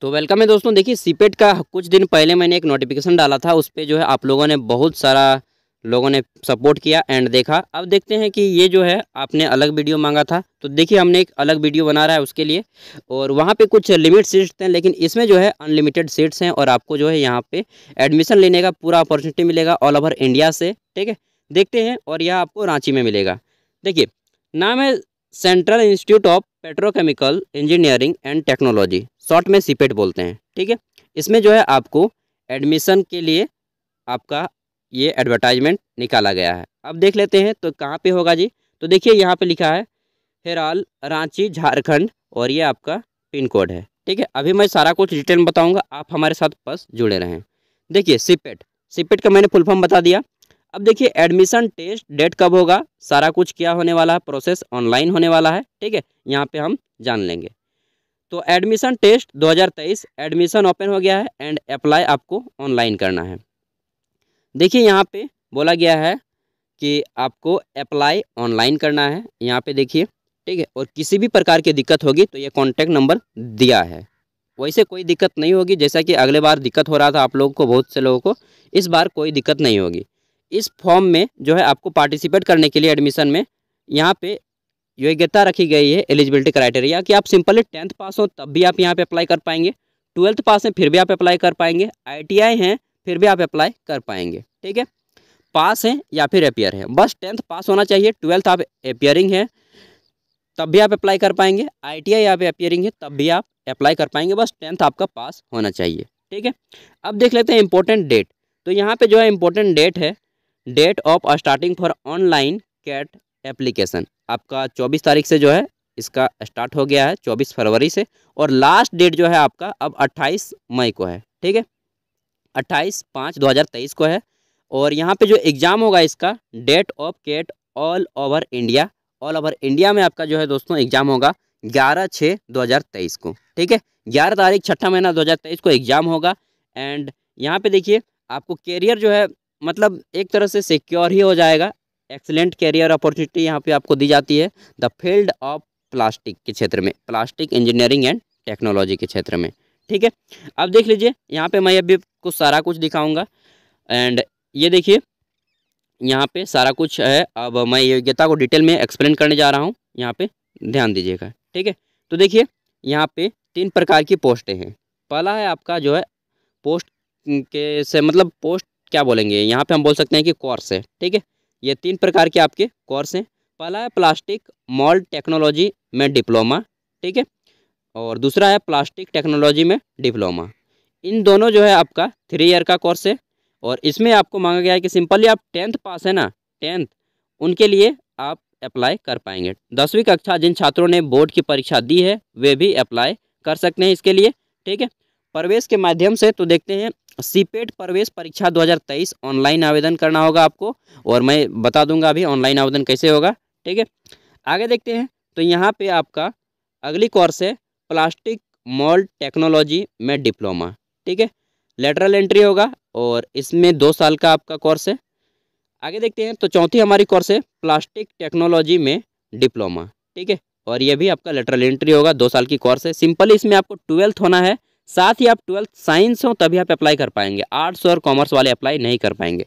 तो वेलकम है दोस्तों देखिए सीपेट e का कुछ दिन पहले मैंने एक नोटिफिकेशन डाला था उस पर जो है आप लोगों ने बहुत सारा लोगों ने सपोर्ट किया एंड देखा अब देखते हैं कि ये जो है आपने अलग वीडियो मांगा था तो देखिए हमने एक अलग वीडियो बना रहा है उसके लिए और वहाँ पे कुछ लिमिट सीट्स हैं लेकिन इसमें जो है अनलिमिटेड सीट्स हैं और आपको जो है यहाँ पे एडमिशन लेने का पूरा अपॉर्चुनिटी मिलेगा ऑल ओवर इंडिया से ठीक है देखते हैं और यह आपको रांची में मिलेगा देखिए नाम है central institute of petrochemical engineering and technology short में सीपेट e बोलते हैं ठीक है इसमें जो है आपको एडमिशन के लिए आपका ये एडवर्टाइजमेंट निकाला गया है अब देख लेते हैं तो कहाँ पे होगा जी तो देखिए यहाँ पे लिखा है हेराल रांची झारखंड और ये आपका पिन कोड है ठीक है अभी मैं सारा कुछ डिटेल बताऊँगा आप हमारे साथ बस जुड़े रहें देखिए सीपेट सीपेट e e का मैंने फुल फॉर्म बता दिया अब देखिए एडमिशन टेस्ट डेट कब होगा सारा कुछ क्या होने वाला है प्रोसेस ऑनलाइन होने वाला है ठीक है यहाँ पे हम जान लेंगे तो एडमिशन टेस्ट 2023 एडमिशन ओपन हो गया है एंड अप्लाई आपको ऑनलाइन करना है देखिए यहाँ पे बोला गया है कि आपको अप्लाई ऑनलाइन करना है यहाँ पे देखिए ठीक है और किसी भी प्रकार की दिक्कत होगी तो ये कॉन्टैक्ट नंबर दिया है वैसे कोई दिक्कत नहीं होगी जैसा कि अगले बार दिक्कत हो रहा था आप लोगों को बहुत से लोगों को इस बार कोई दिक्कत नहीं होगी इस फॉर्म में जो है आपको पार्टिसिपेट करने के लिए एडमिशन में यहाँ पे योग्यता रखी गई है एलिजिबिलिटी क्राइटेरिया कि आप सिंपली टेंथ पास हो तब भी आप यहाँ पे अप्लाई कर पाएंगे ट्वेल्थ पास हैं फिर भी आप अप्लाई कर पाएंगे आईटीआई हैं फिर भी आप अप्लाई कर पाएंगे ठीक है पास हैं या फिर अपियर हैं बस टेंथ पास होना चाहिए ट्वेल्थ आप अपियरिंग हैं तब भी आप अप्लाई कर पाएंगे आई टी आप अपियरिंग है तब भी आप अप्लाई कर पाएंगे बस टेंथ आपका पास होना चाहिए ठीक है अब देख लेते हैं इंपॉर्टेंट डेट तो यहाँ पे जो है इम्पोर्टेंट डेट है date of starting for online CAT application आपका चौबीस तारीख से जो है इसका स्टार्ट हो गया है चौबीस फरवरी से और लास्ट डेट जो है आपका अब अट्ठाईस मई को है ठीक है अट्ठाईस पाँच दो हज़ार तेईस को है और यहाँ पे जो एग्ज़ाम होगा इसका date of CAT all over India all over India में आपका जो है दोस्तों एग्ज़ाम होगा ग्यारह छः दो हज़ार तेईस को ठीक है ग्यारह तारीख छठा महीना दो हज़ार तेईस को एग्ज़ाम होगा एंड यहाँ पे देखिए आपको कैरियर जो है मतलब एक तरह से सिक्योर ही हो जाएगा एक्सेलेंट कैरियर अपॉर्चुनिटी यहाँ पे आपको दी जाती है द फील्ड ऑफ प्लास्टिक के क्षेत्र में प्लास्टिक इंजीनियरिंग एंड टेक्नोलॉजी के क्षेत्र में ठीक है अब देख लीजिए यहाँ पे मैं अभी कुछ सारा कुछ दिखाऊंगा एंड ये देखिए यहाँ पे सारा कुछ है अब मैं योग्यता को डिटेल में एक्सप्लेन करने जा रहा हूँ यहाँ पे ध्यान दीजिएगा ठीक है तो देखिए यहाँ पे तीन प्रकार की पोस्टें हैं पहला है आपका जो है पोस्ट के से मतलब पोस्ट क्या बोलेंगे यहाँ पे हम बोल सकते हैं कि कोर्स है ठीक है ये तीन प्रकार के आपके कोर्स हैं पहला है प्लास्टिक मॉल टेक्नोलॉजी में डिप्लोमा ठीक है और दूसरा है प्लास्टिक टेक्नोलॉजी में डिप्लोमा इन दोनों जो है आपका थ्री ईयर का कोर्स है और इसमें आपको मांगा गया है कि सिंपली आप टेंथ पास है ना टेंथ उनके लिए आप अप्लाई कर पाएंगे दसवीं कक्षा जिन छात्रों ने बोर्ड की परीक्षा दी है वे भी अप्लाई कर सकते हैं इसके लिए ठीक है प्रवेश के माध्यम से तो देखते हैं सीपेट प्रवेश परीक्षा 2023 ऑनलाइन आवेदन करना होगा आपको और मैं बता दूंगा अभी ऑनलाइन आवेदन कैसे होगा ठीक है आगे देखते हैं तो यहाँ पे आपका अगली कोर्स है प्लास्टिक मॉल टेक्नोलॉजी में डिप्लोमा ठीक है लेटरल एंट्री होगा और इसमें दो साल का आपका कोर्स है आगे देखते हैं तो चौथी हमारी कोर्स है प्लास्टिक टेक्नोलॉजी में डिप्लोमा ठीक है और ये भी आपका लेटरल एंट्री होगा दो साल की कोर्स है सिंपली इसमें आपको ट्वेल्थ होना है साथ ही आप ट्वेल्थ साइंस हो तभी आप अप्लाई कर पाएंगे आर्ट्स और कॉमर्स वाले अप्लाई नहीं कर पाएंगे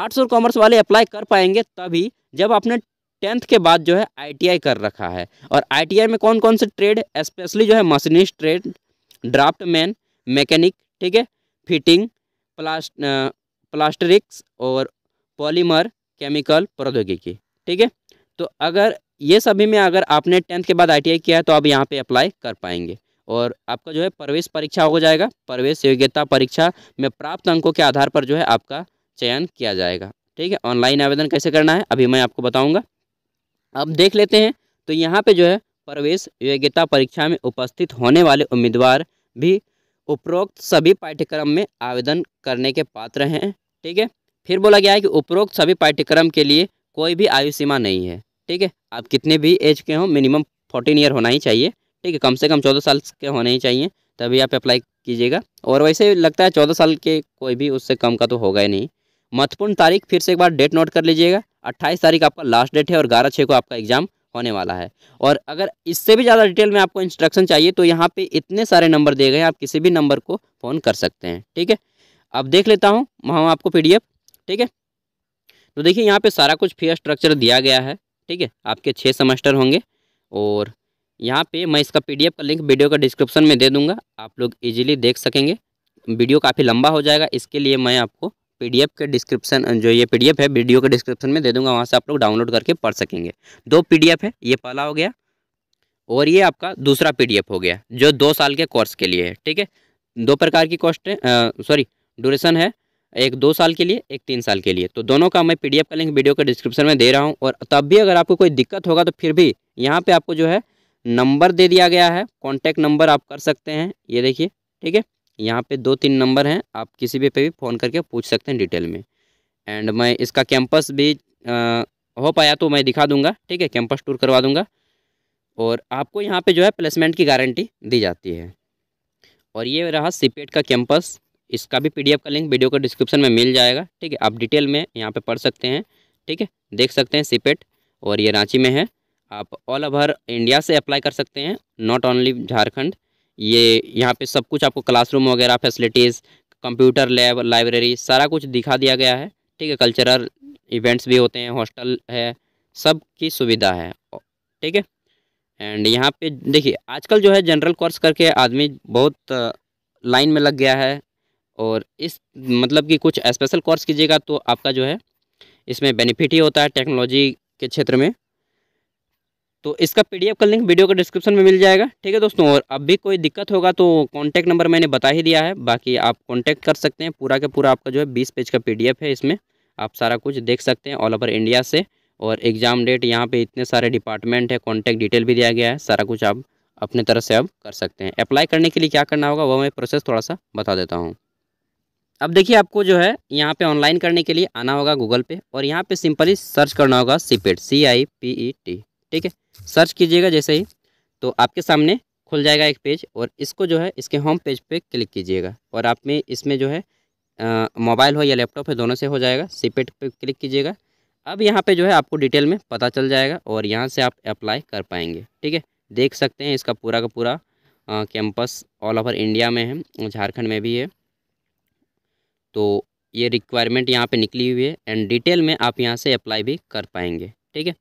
आर्ट्स और कॉमर्स वाले अप्लाई कर पाएंगे तभी जब आपने टेंथ के बाद जो है आईटीआई कर रखा है और आईटीआई में कौन कौन से ट्रेड स्पेशली जो है machinist trade draftsman mechanic ठीक है फिटिंग प्लास्ट प्लास्टरिक्स और पॉलीमर केमिकल प्रौद्योगिकी ठीक है तो अगर ये सभी में अगर आपने टेंथ के बाद आईटीआई किया है तो आप यहाँ पे अप्लाई कर पाएंगे और आपका जो है प्रवेश परीक्षा हो जाएगा प्रवेश योग्यता परीक्षा में प्राप्त अंकों के आधार पर जो है आपका चयन किया जाएगा ठीक है ऑनलाइन आवेदन कैसे करना है अभी मैं आपको बताऊँगा अब देख लेते हैं तो यहाँ पर जो है प्रवेश योग्यता परीक्षा में उपस्थित होने वाले उम्मीदवार भी उपरोक्त सभी पाठ्यक्रम में आवेदन करने के पात्र हैं ठीक है फिर बोला गया है कि उपरोक्त सभी पाठ्यक्रम के लिए कोई भी आयु सीमा नहीं है ठीक है आप कितने भी एज के हों मिनिमम फोर्टीन ईयर होना ही चाहिए ठीक है कम से कम चौदह साल के होने ही चाहिए तभी आप अप्लाई कीजिएगा और वैसे लगता है चौदह साल के कोई भी उससे कम का तो होगा ही नहीं महत्वपूर्ण तारीख फिर से एक बार डेट नोट कर लीजिएगा अट्ठाईस तारीख आपका लास्ट डेट है और ग्यारह छः को आपका एग्ज़ाम होने वाला है और अगर इससे भी ज़्यादा डिटेल में आपको इंस्ट्रक्शन चाहिए तो यहाँ पे इतने सारे नंबर दिए गए हैं आप किसी भी नंबर को फ़ोन कर सकते हैं ठीक है अब देख लेता हूँ हम आपको पी ठीक है तो देखिए यहाँ पर सारा कुछ फी स्ट्रक्चर दिया गया है ठीक है आपके छः सेमेस्टर होंगे और यहाँ पे मैं इसका पीडीएफ का लिंक वीडियो का डिस्क्रिप्शन में दे दूँगा आप लोग इजीली देख सकेंगे वीडियो काफ़ी लंबा हो जाएगा इसके लिए मैं आपको पीडीएफ के डिस्क्रिप्शन जो ये पीडीएफ है वीडियो के डिस्क्रिप्शन में दे दूंगा वहाँ से आप लोग डाउनलोड करके पढ़ सकेंगे दो पी है ये पहला हो गया और ये आपका दूसरा पी हो गया जो दो साल के कोर्स के लिए है ठीक है दो प्रकार की कॉस्ट सॉरी ड्यूरेशन है एक दो साल के लिए एक तीन साल के लिए तो दोनों का मैं पीडीएफ का लिंक वीडियो के डिस्क्रिप्शन में दे रहा हूँ और तब भी अगर आपको कोई दिक्कत होगा तो फिर भी यहाँ पर आपको जो है नंबर दे दिया गया है कॉन्टैक्ट नंबर आप कर सकते हैं ये देखिए ठीक है यहाँ पे दो तीन नंबर हैं आप किसी भी पे भी फ़ोन करके पूछ सकते हैं डिटेल में एंड मैं इसका कैंपस भी आ, हो पाया तो मैं दिखा दूंगा ठीक है कैंपस टूर करवा दूंगा और आपको यहाँ पे जो है प्लेसमेंट की गारंटी दी जाती है और ये रहा सीपेट e का कैंपस इसका भी पी का लिंक वीडियो का डिस्क्रिप्शन में मिल जाएगा ठीक है आप डिटेल में यहाँ पर पढ़ सकते हैं ठीक है देख सकते हैं सीपेट e और ये रांची में है आप ऑल ओवर इंडिया से अप्लाई कर सकते हैं नॉट ओनली झारखंड ये यहाँ पे सब कुछ आपको क्लासरूम वगैरह फैसिलिटीज़ कंप्यूटर लैब लाइब्रेरी सारा कुछ दिखा दिया गया है ठीक है कल्चरल इवेंट्स भी होते हैं हॉस्टल है सब की सुविधा है ठीक है एंड यहाँ पे देखिए आजकल जो है जनरल कोर्स करके आदमी बहुत लाइन में लग गया है और इस मतलब कि कुछ स्पेशल कोर्स कीजिएगा तो आपका जो है इसमें बेनिफिट ही होता है टेक्नोलॉजी के क्षेत्र में तो इसका पीडीएफ का लिंक वीडियो के डिस्क्रिप्शन में मिल जाएगा ठीक है दोस्तों और अब भी कोई दिक्कत होगा तो कॉन्टैक्ट नंबर मैंने बता ही दिया है बाकी आप कॉन्टैक्ट कर सकते हैं पूरा का पूरा आपका जो है बीस पेज का पी है इसमें आप सारा कुछ देख सकते हैं ऑल ओवर इंडिया से और एग्ज़ाम डेट यहाँ पे इतने सारे डिपार्टमेंट है कॉन्टैक्ट डिटेल भी दिया गया है सारा कुछ आप अपने तरह से अब कर सकते हैं अप्लाई करने के लिए क्या करना होगा वह मैं प्रोसेस थोड़ा सा बता देता हूँ अब देखिए आपको जो है यहाँ पे ऑनलाइन करने के लिए आना होगा गूगल पे और यहाँ पे सिंपली सर्च करना होगा CIPET C I P E T ठीक है सर्च कीजिएगा जैसे ही तो आपके सामने खुल जाएगा एक पेज और इसको जो है इसके होम पेज पे क्लिक कीजिएगा और आप में इसमें जो है मोबाइल हो या लैपटॉप है दोनों से हो जाएगा सीपेट पे क्लिक कीजिएगा अब यहाँ पे जो है आपको डिटेल में पता चल जाएगा और यहाँ से आप अप्लाई कर पाएंगे ठीक है देख सकते हैं इसका पूरा का पूरा कैंपस ऑल ओवर इंडिया में है झारखंड में भी है तो ये रिक्वायरमेंट यहाँ पर निकली हुई है एंड डिटेल में आप यहाँ से अप्लाई भी कर पाएंगे ठीक है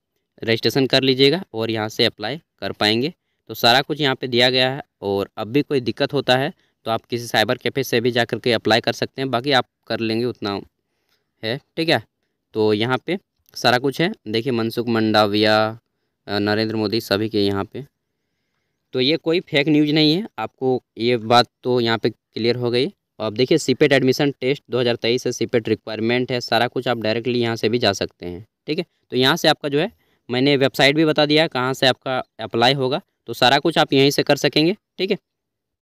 रजिस्ट्रेशन कर लीजिएगा और यहाँ से अप्लाई कर पाएंगे तो सारा कुछ यहाँ पे दिया गया है और अब भी कोई दिक्कत होता है तो आप किसी साइबर कैफ़े से भी जा करके अप्लाई कर सकते हैं बाकी आप कर लेंगे उतना है ठीक है तो यहाँ पे सारा कुछ है देखिए मनसुख मंडाविया नरेंद्र मोदी सभी के यहाँ पे तो ये कोई फेक न्यूज नहीं है आपको ये बात तो यहाँ पर क्लियर हो गई अब देखिए सीपेट एडमिशन टेस्ट दो है सीपेट रिक्वायरमेंट है सारा कुछ आप डायरेक्टली यहाँ से भी जा सकते हैं ठीक है तो यहाँ से आपका जो है मैंने वेबसाइट भी बता दिया कहाँ से आपका अप्लाई होगा तो सारा कुछ आप यहीं से कर सकेंगे ठीक है